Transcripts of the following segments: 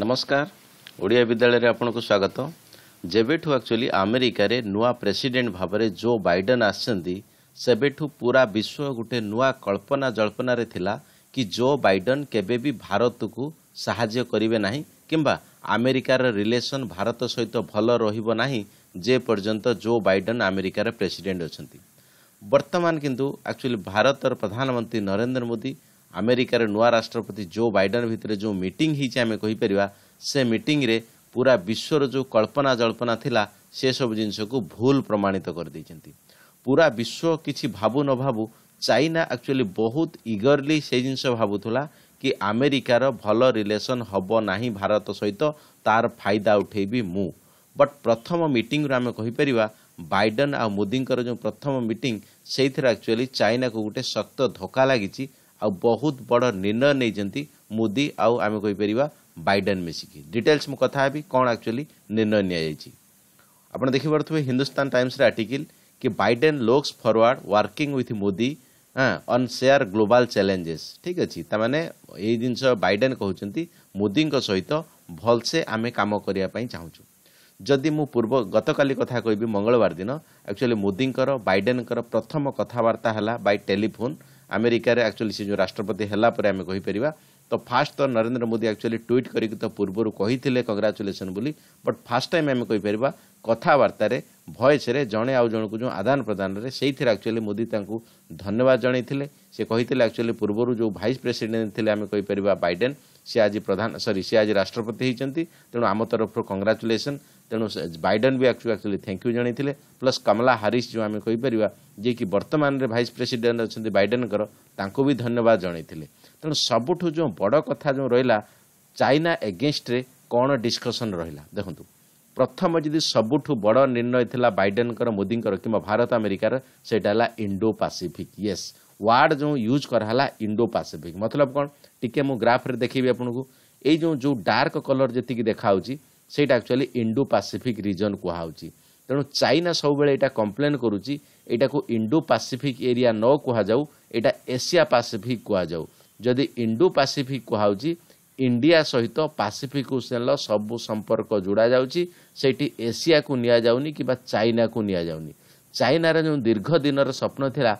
ନମସ୍କାର ଓଡ଼ିଆ ବିଦ୍ୟାଳୟରେ ଆପଣଙ୍କୁ ସ୍ୱାଗତ ଯେବେଠୁ ଆକ୍ଚୁଆଲି ଆମେରିକାରେ ନୂଆ ପ୍ରେସିଡେଣ୍ଟ ଭାବରେ ଜୋ ବାଇଡେନ୍ ଆସିଛନ୍ତି ସେବେଠୁ ପୁରା ବିଶ୍ୱ ଗୋଟିଏ ନୂଆ କଳ୍ପନା ଜଳ୍ପନାରେ ଥିଲା କି ଜୋ ବାଇଡେନ୍ କେବେ ବି ଭାରତକୁ ସାହାଯ୍ୟ କରିବେ ନାହିଁ କିମ୍ବା ଆମେରିକାର ରିଲେସନ୍ ଭାରତ ସହିତ ଭଲ ରହିବ ନାହିଁ ଯେପର୍ଯ୍ୟନ୍ତ ଜୋ ବାଇଡେନ୍ ଆମେରିକାର ପ୍ରେସିଡେଣ୍ଟ ଅଛନ୍ତି ବର୍ତ୍ତମାନ କିନ୍ତୁ ଆକ୍ଚୁଆଲି ଭାରତର ପ୍ରଧାନମନ୍ତ୍ରୀ ନରେନ୍ଦ୍ର ମୋଦି ଆମେରିକାରେ ନୂଆ ରାଷ୍ଟ୍ରପତି ଜୋ ବାଇଡେନ୍ ଭିତରେ ଯେଉଁ ମିଟିଂ ହୋଇଛି ଆମେ କହିପାରିବା ସେ ମିଟିଂରେ ପୁରା ବିଶ୍ୱର ଯେଉଁ କଳ୍ପନା ଜଳ୍ପନା ଥିଲା ସେସବୁ ଜିନିଷକୁ ଭୁଲ ପ୍ରମାଣିତ କରିଦେଇଛନ୍ତି ପୁରା ବିଶ୍ୱ କିଛି ଭାବୁ ନ ଭାବୁ ଚାଇନା ଆକ୍ଚୁଆଲି ବହୁତ ଇଗର୍ଲି ସେ ଜିନିଷ ଭାବୁଥିଲା କି ଆମେରିକାର ଭଲ ରିଲେସନ୍ ହେବ ନାହିଁ ଭାରତ ସହିତ ତାର ଫାଇଦା ଉଠେଇବି ମୁଁ ବଟ୍ ପ୍ରଥମ ମିଟିଂରୁ ଆମେ କହିପାରିବା ବାଇଡେନ୍ ଆଉ ମୋଦିଙ୍କର ଯେଉଁ ପ୍ରଥମ ମିଟିଂ ସେଇଥିରେ ଆକ୍ଚୁଆଲି ଚାଇନାକୁ ଗୋଟେ ଶକ୍ତ ଧୋକା ଲାଗିଛି ଆଉ ବହୁତ ବଡ଼ ନିର୍ଣ୍ଣୟ ନେଇଛନ୍ତି ମୋଦି ଆଉ ଆମେ କହିପାରିବା ବାଇଡେନ୍ ମିଶିକି ଡିଟେଲ୍ସ ମୁଁ କଥା ହେବି କ'ଣ ଆକ୍ଚୁଆଲି ନିର୍ଣ୍ଣୟ ନିଆଯାଇଛି ଆପଣ ଦେଖିପାରୁଥିବେ ହିନ୍ଦୁସ୍ତାନ ଟାଇମ୍ସରେ ଆର୍ଟିକିଲ୍ କି Biden looks forward working with Modi on share global challenges ଠିକ୍ ଅଛି ତାମାନେ ଏଇ ଜିନିଷ ବାଇଡେନ୍ କହୁଛନ୍ତି ମୋଦିଙ୍କ ସହିତ ଭଲସେ ଆମେ କାମ କରିବା ପାଇଁ ଚାହୁଁଛୁ ଯଦି ମୁଁ ପୂର୍ବ ଗତକାଲି କଥା କହିବି ମଙ୍ଗଳବାର ଦିନ ଆକ୍ଚୁଆଲି ମୋଦିଙ୍କର ବାଇଡେନ୍ଙ୍କର ପ୍ରଥମ କଥାବାର୍ତ୍ତା ହେଲା ବାଇ ଟେଲିଫୋନ୍ ଆମେରିକାରେ ଆକ୍ଚୁଆଲି ସେ ଯେଉଁ ରାଷ୍ଟ୍ରପତି ହେଲା ପରେ ଆମେ କହିପାରିବା ତ ଫାଷ୍ଟ ତ ନରେନ୍ଦ୍ର ମୋଦି ଆକ୍ଚୁଆଲି ଟ୍ୱିଟ୍ କରିକି ତ ପୂର୍ବରୁ କହିଥିଲେ କଂଗ୍ରାଚୁଲେସନ୍ ବୋଲି ବଟ୍ ଫାଷ୍ଟ ଟାଇମ୍ ଆମେ କହିପାରିବା କଥାବାର୍ତ୍ତାରେ ଭଏସ୍ରେ ଜଣେ ଆଉ ଜଣକୁ ଯେଉଁ ଆଦାନ ପ୍ରଦାନରେ ସେଇଥିରେ ଆକ୍ଚୁଆଲି ମୋଦି ତାଙ୍କୁ ଧନ୍ୟବାଦ ଜଣାଇଥିଲେ ସେ କହିଥିଲେ ଆକ୍ଚୁଆଲି ପୂର୍ବରୁ ଯେଉଁ ଭାଇସ୍ ପ୍ରେସିଡେଣ୍ଟ ଥିଲେ ଆମେ କହିପାରିବା ବାଇଡେନ୍ ସେ ଆଜି ପ୍ରଧାନ ସରି ସେ ଆଜି ରାଷ୍ଟ୍ରପତି ହୋଇଛନ୍ତି ତେଣୁ ଆମ ତରଫରୁ କଂଗ୍ରାଚୁଲେସନ୍ ତେଣୁ ବାଇଡେନ୍ ବି ଆକ୍ଚୁଆଲି ଆକ୍ଚୁଆଲି ଥ୍ୟାଙ୍କ ୟୁ ଜଣାଇଥିଲେ ପ୍ଲସ୍ କମଲା ହାରିସ୍ ଯେଉଁ ଆମେ କହିପାରିବା ଯିଏକି ବର୍ତ୍ତମାନରେ ଭାଇସ୍ ପ୍ରେସିଡେଣ୍ଟ ଅଛନ୍ତି ବାଇଡେନ୍ଙ୍କର ତାଙ୍କୁ ବି ଧନ୍ୟବାଦ ଜଣାଇଥିଲେ ତେଣୁ ସବୁଠୁ ଯେଉଁ ବଡ଼ କଥା ଯେଉଁ ରହିଲା ଚାଇନା ଏଗେନ୍ଷ୍ଟରେ କ'ଣ ଡିସ୍କସନ୍ ରହିଲା ଦେଖନ୍ତୁ ପ୍ରଥମ ଯଦି ସବୁଠୁ ବଡ଼ ନିର୍ଣ୍ଣୟ ଥିଲା ବାଇଡେନ୍ଙ୍କର ମୋଦିଙ୍କର କିମ୍ବା ଭାରତ ଆମେରିକାର ସେଇଟା ହେଲା ଇଣ୍ଡୋ ପାସିଫିକ୍ ୟେସ୍ ୱାର୍ଡ଼ ଯେଉଁ ୟୁଜ୍ କରାହେଲା ଇଣ୍ଡୋ ପାସିଫିକ୍ ମତଲବ କ'ଣ ଟିକିଏ ମୁଁ ଗ୍ରାଫରେ ଦେଖେଇବି ଆପଣଙ୍କୁ ଏଇ ଯେଉଁ ଯେଉଁ ଡାର୍କ କଲର୍ ଯେତିକି ଦେଖାହେଉଛି ସେଇଟା ଆକ୍ଚୁଆଲି ଇଣ୍ଡୋ ପାସିଫିକ୍ ରିଜନ୍ କୁହାହେଉଛି ତେଣୁ ଚାଇନା ସବୁବେଳେ ଏଇଟା କମ୍ପ୍ଲେନ୍ କରୁଛି ଏଇଟାକୁ ଇଣ୍ଡୋ ପାସିଫିକ୍ ଏରିଆ ନ କୁହାଯାଉ ଏଇଟା ଏସିଆ ପାସିଫିକ୍ କୁହାଯାଉ ଯଦି ଇଣ୍ଡୋ ପାସିଫିକ୍ କୁହାହେଉଛି ଇଣ୍ଡିଆ ସହିତ ପାସିଫିକ୍ ଓସିଆନ୍ର ସବୁ ସମ୍ପର୍କ ଯୋଡ଼ାଯାଉଛି ସେଇଠି ଏସିଆକୁ ନିଆଯାଉନି କିମ୍ବା ଚାଇନାକୁ ନିଆଯାଉନି ଚାଇନାର ଯେଉଁ ଦୀର୍ଘ ଦିନର ସ୍ୱପ୍ନ ଥିଲା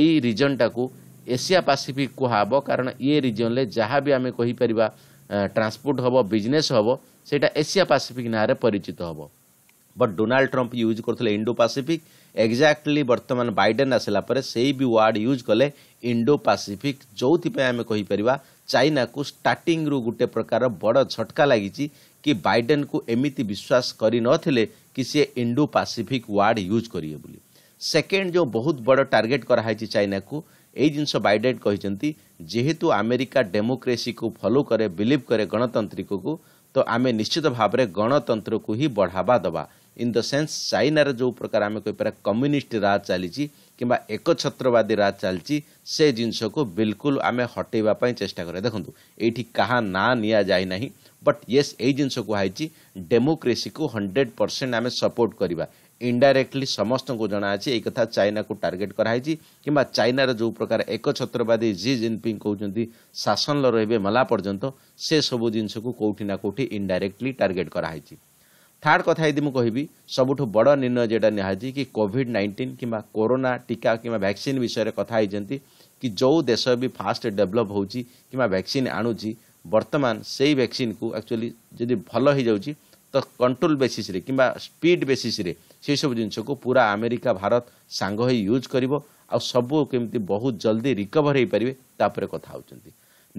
ଏଇ ରିଜନ୍ଟାକୁ ଏସିଆ ପାସିଫିକ୍ କୁହାହେବ କାରଣ ଇଏ ରିଜନ୍ରେ ଯାହା ବି ଆମେ କହିପାରିବା ଟ୍ରାନ୍ସପୋର୍ଟ ହେବ ବିଜନେସ୍ ହେବ ସେଇଟା ଏସିଆ ପାସିଫିକ୍ ନାଁରେ ପରିଚିତ ହେବ ବଟ୍ ଡୋନାଲ୍ଡ ଟ୍ରମ୍ପ ୟୁଜ୍ କରୁଥିଲେ ଇଣ୍ଡୋ ପାସିଫିକ୍ ଏକ୍ଜାକ୍ଟଲି ବର୍ତ୍ତମାନ ବାଇଡେନ୍ ଆସିଲା ପରେ ସେଇ ବି ୱାର୍ଡ଼ ୟୁଜ୍ କଲେ ଇଣ୍ଡୋ ପାସିଫିକ୍ ଯେଉଁଥିପାଇଁ ଆମେ କହିପାରିବା ଚାଇନାକୁ ଷ୍ଟାର୍ଟିଂରୁ ଗୋଟେ ପ୍ରକାର ବଡ଼ ଝଟକା ଲାଗିଛି କି ବାଇଡେନ୍କୁ ଏମିତି ବିଶ୍ୱାସ କରିନଥିଲେ କି ସିଏ ଇଣ୍ଡୋ ପାସିଫିକ୍ ୱାର୍ଡ଼ ୟୁଜ୍ କରିବେ ବୋଲି ସେକେଣ୍ଡ ଯେଉଁ ବହୁତ ବଡ଼ ଟାର୍ଗେଟ୍ କରାହେଇଛି ଚାଇନାକୁ ଏଇ ଜିନିଷ ବାଇଡେନ୍ କହିଛନ୍ତି ଯେହେତୁ ଆମେରିକା ଡେମୋକ୍ରେସିକୁ ଫଲୋ କରେ ବିଲିଭ୍ କରେ ଗଣତାନ୍ତ୍ରିକକୁ ତ ଆମେ ନିଶ୍ଚିତ ଭାବରେ ଗଣତନ୍ତ୍ରକୁ ହିଁ ବଢ଼ାବା ଦେବା ଇନ୍ ଦ ସେନ୍ସ ଚାଇନାରେ ଯେଉଁ ପ୍ରକାର ଆମେ କହିପାରିବା କମ୍ୟୁନିଷ୍ଟ ରାଜ ଚାଲିଛି କିମ୍ବା ଏକଛତ୍ରବାଦୀ ରାଜ ଚାଲିଛି ସେ ଜିନିଷକୁ ବିଲକୁଲ ଆମେ ହଟେଇବା ପାଇଁ ଚେଷ୍ଟା କରିବା ଦେଖନ୍ତୁ ଏଇଠି କାହା ନାଁ ନିଆଯାଇ ନାହିଁ ବଟ୍ ୟେସ୍ ଏଇ ଜିନିଷ କୁହାହେଇଛି ଡେମୋକ୍ରେସିକୁ ହଣ୍ଡ୍ରେଡ଼ ପରସେଣ୍ଟ ଆମେ ସପୋର୍ଟ କରିବା ଇଣ୍ଡାଇରେକ୍ଟଲି ସମସ୍ତଙ୍କୁ ଜଣାଅଛି ଏଇ କଥା ଚାଇନାକୁ ଟାର୍ଗେଟ୍ କରାହେଇଛି କିମ୍ବା ଚାଇନାର ଯେଉଁ ପ୍ରକାର ଏକଛତ୍ରବାଦୀ ଜି ଜିନପିଙ୍ଗ କହୁଛନ୍ତି ଶାସନର ରହିବେ ମଲା ପର୍ଯ୍ୟନ୍ତ ସେସବୁ ଜିନିଷକୁ କେଉଁଠି ନା କେଉଁଠି ଇଣ୍ଡାଇରେକ୍ଟଲି ଟାର୍ଗେଟ୍ କରାହେଇଛି ଥାର୍ଡ଼ କଥା ଯଦି ମୁଁ କହିବି ସବୁଠୁ ବଡ଼ ନିର୍ଣ୍ଣୟ ଯେଉଁଟା ନିଆହେଇଛି କି କୋଭିଡ଼ ନାଇଣ୍ଟିନ୍ କିମ୍ବା କରୋନା ଟିକା କିମ୍ବା ଭ୍ୟାକ୍ସିନ୍ ବିଷୟରେ କଥା ହେଇଛନ୍ତି କି ଯେଉଁ ଦେଶ ବି ଫାଷ୍ଟ ଡେଭଲପ୍ ହେଉଛି କିମ୍ବା ଭ୍ୟାକ୍ସିନ୍ ଆଣୁଛି ବର୍ତ୍ତମାନ ସେଇ ଭ୍ୟାକ୍ସିନ୍କୁ ଆକ୍ଚୁଆଲି ଯଦି ଭଲ ହେଇଯାଉଛି କଣ୍ଟ୍ରୋଲ ବେସିସ୍ରେ କିମ୍ବା ସ୍ପିଡ୍ ବେସିସ୍ରେ ସେସବୁ ଜିନିଷକୁ ପୁରା ଆମେରିକା ଭାରତ ସାଙ୍ଗ ହୋଇ ୟୁଜ୍ କରିବ ଆଉ ସବୁ କେମିତି ବହୁତ ଜଲ୍ଦି ରିକଭର୍ ହୋଇପାରିବେ ତାପରେ କଥା ହେଉଛନ୍ତି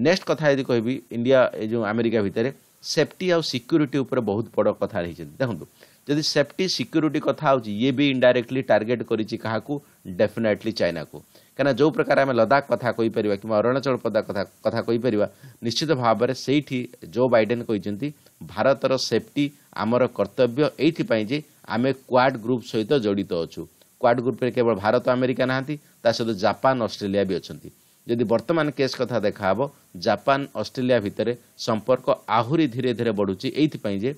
ନେକ୍ସଟ କଥା ଯଦି କହିବି ଇଣ୍ଡିଆ ଏ ଯେଉଁ ଆମେରିକା ଭିତରେ ସେଫ୍ଟି ଆଉ ସିକ୍ୟୁରିଟି ଉପରେ ବହୁତ ବଡ଼ କଥା ରହିଛନ୍ତି ଦେଖନ୍ତୁ ଯଦି ସେଫ୍ଟି ସିକ୍ୟୁରିଟି କଥା ହେଉଛି ଇଏ ବି ଇଣ୍ଡାଇରେକ୍ଟଲି ଟାର୍ଗେଟ୍ କରିଛି କାହାକୁ ଡେଫିନେଟଲି ଚାଇନାକୁ କାହିଁକିନା ଯେଉଁ ପ୍ରକାର ଆମେ ଲଦାଖ କଥା କହିପାରିବା କିମ୍ବା ଅରୁଣାଚଳ ପ୍ରଦେଶ କଥା କଥା କହିପାରିବା ନିଶ୍ଚିତ ଭାବରେ ସେଇଠି ଜୋ ବାଇଡେନ୍ କହିଛନ୍ତି ଭାରତର ସେଫ୍ଟି ଆମର କର୍ତ୍ତବ୍ୟ ଏଇଥିପାଇଁ ଯେ ଆମେ କ୍ୱାଡ୍ ଗ୍ରୁପ୍ ସହିତ ଜଡ଼ିତ ଅଛୁ କ୍ୱାଡ୍ ଗ୍ରୁପ୍ରେ କେବଳ ଭାରତ ଆମେରିକା ନାହାନ୍ତି ତା ସହିତ ଜାପାନ ଅଷ୍ଟ୍ରେଲିଆ ବି ଅଛନ୍ତି ଯଦି ବର୍ତ୍ତମାନ କେସ୍ କଥା ଦେଖାହେବ ଜାପାନ ଅଷ୍ଟ୍ରେଲିଆ ଭିତରେ ସମ୍ପର୍କ ଆହୁରି ଧୀରେ ଧୀରେ ବଢ଼ୁଛି ଏଇଥିପାଇଁ ଯେ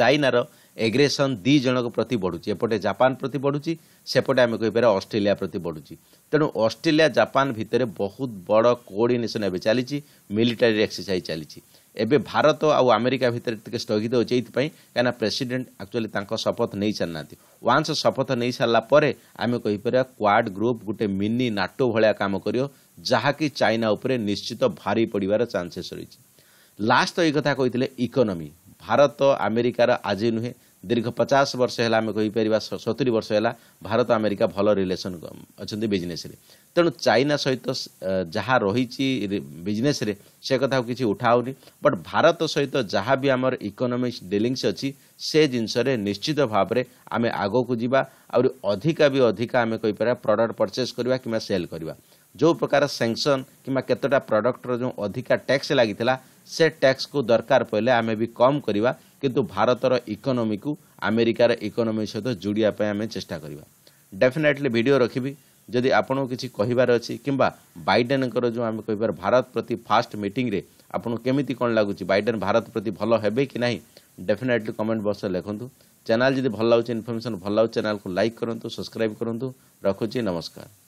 ଚାଇନାର ଏଗ୍ରେସନ୍ ଦୁଇ ଜଣଙ୍କ ପ୍ରତି ବଢ଼ୁଛି ଏପଟେ ଜାପାନ ପ୍ରତି ବଢ଼ୁଛି ସେପଟେ ଆମେ କହିପାରିବା ଅଷ୍ଟ୍ରେଲିଆ ପ୍ରତି ବଢ଼ୁଛି ତେଣୁ ଅଷ୍ଟ୍ରେଲିଆ ଜାପାନ ଭିତରେ ବହୁତ ବଡ଼ କୋଅର୍ଡିନେସନ୍ ଏବେ ଚାଲିଛି ମିଲିଟାରୀ ଏକ୍ସରସାଇଜ୍ ଚାଲିଛି ଏବେ ଭାରତ ଆଉ ଆମେରିକା ଭିତରେ ଟିକେ ସ୍ଥଗିତ ହେଉଛି ଏଇଥିପାଇଁ କାହିଁକିନା ପ୍ରେସିଡେଣ୍ଟ ଆକ୍ଚୁଆଲି ତାଙ୍କ ଶପଥ ନେଇସାରିନାହାନ୍ତି ୱାନ୍ସ ଶପଥ ନେଇସାରିଲା ପରେ ଆମେ କହିପାରିବା କ୍ୱାଡ୍ ଗ୍ରୁପ୍ ଗୋଟେ ମିନି ନାଟୋ ଭଳିଆ କାମ କରିବ ଯାହାକି ଚାଇନା ଉପରେ ନିଶ୍ଚିତ ଭାରି ପଡ଼ିବାର ଚାନ୍ସେସ୍ ରହିଛି ଲାଷ୍ଟ ତ ଏଇ କଥା କହିଥିଲେ ଇକୋନୋମି ଭାରତ ଆମେରିକାର ଆଜି ନୁହେଁ ଦୀର୍ଘ ପଚାଶ ବର୍ଷ ହେଲା ଆମେ କହିପାରିବା ସତୁରି ବର୍ଷ ହେଲା ଭାରତ ଆମେରିକା ଭଲ ରିଲେସନ୍ ଅଛନ୍ତି ବିଜନେସ୍ରେ ତେଣୁ ଚାଇନା ସହିତ ଯାହା ରହିଛି ବିଜନେସ୍ରେ ସେ କଥାକୁ କିଛି ଉଠାହେଉନି ବଟ୍ ଭାରତ ସହିତ ଯାହା ବି ଆମର ଇକୋନୋମିକ୍ ଡିଲିଙ୍ଗସ୍ ଅଛି ସେ ଜିନିଷରେ ନିଶ୍ଚିତ ଭାବରେ ଆମେ ଆଗକୁ ଯିବା ଆହୁରି ଅଧିକା ବି ଅଧିକା ଆମେ କହିପାରିବା ପ୍ରଡକ୍ଟ ପର୍ଚେସ୍ କରିବା କିମ୍ବା ସେଲ୍ କରିବା ଯେଉଁ ପ୍ରକାର ସେଙ୍କସନ୍ କିମ୍ବା କେତେଟା ପ୍ରଡ଼କ୍ଟର ଯେଉଁ ଅଧିକା ଟ୍ୟାକ୍ସ ଲାଗିଥିଲା ସେ ଟ୍ୟାକ୍ସକୁ ଦରକାର ପଡ଼ିଲେ ଆମେ ବି କମ୍ କରିବା କିନ୍ତୁ ଭାରତର ଇକୋନୋମିକୁ ଆମେରିକାର ଇକୋନୋମି ସହିତ ଯୋଡ଼ିବା ପାଇଁ ଆମେ ଚେଷ୍ଟା କରିବା ଡେଫିନେଟଲି ଭିଡ଼ିଓ ରଖିବି ଯଦି ଆପଣଙ୍କୁ କିଛି କହିବାର ଅଛି କିମ୍ବା ବାଇଡେନ୍ଙ୍କର ଯେଉଁ ଆମେ କହିବାର ଭାରତ ପ୍ରତି ଫାଷ୍ଟ ମିଟିଂରେ ଆପଣଙ୍କୁ କେମିତି କ'ଣ ଲାଗୁଛି ବାଇଡ଼େନ୍ ଭାରତ ପ୍ରତି ଭଲ ହେବେ କି ନାହିଁ ଡେଫିନେଟଲି କମେଣ୍ଟ ବକ୍ସରେ ଲେଖନ୍ତୁ ଚ୍ୟାନେଲ୍ ଯଦି ଭଲ ଲାଗୁଛି ଇନଫର୍ମେସନ୍ ଭଲ ଲାଗୁଛି ଚ୍ୟାନେଲ୍କୁ ଲାଇକ୍ କରନ୍ତୁ ସବସ୍କ୍ରାଇବ୍ କରନ୍ତୁ ରଖୁଛି ନମସ୍କାର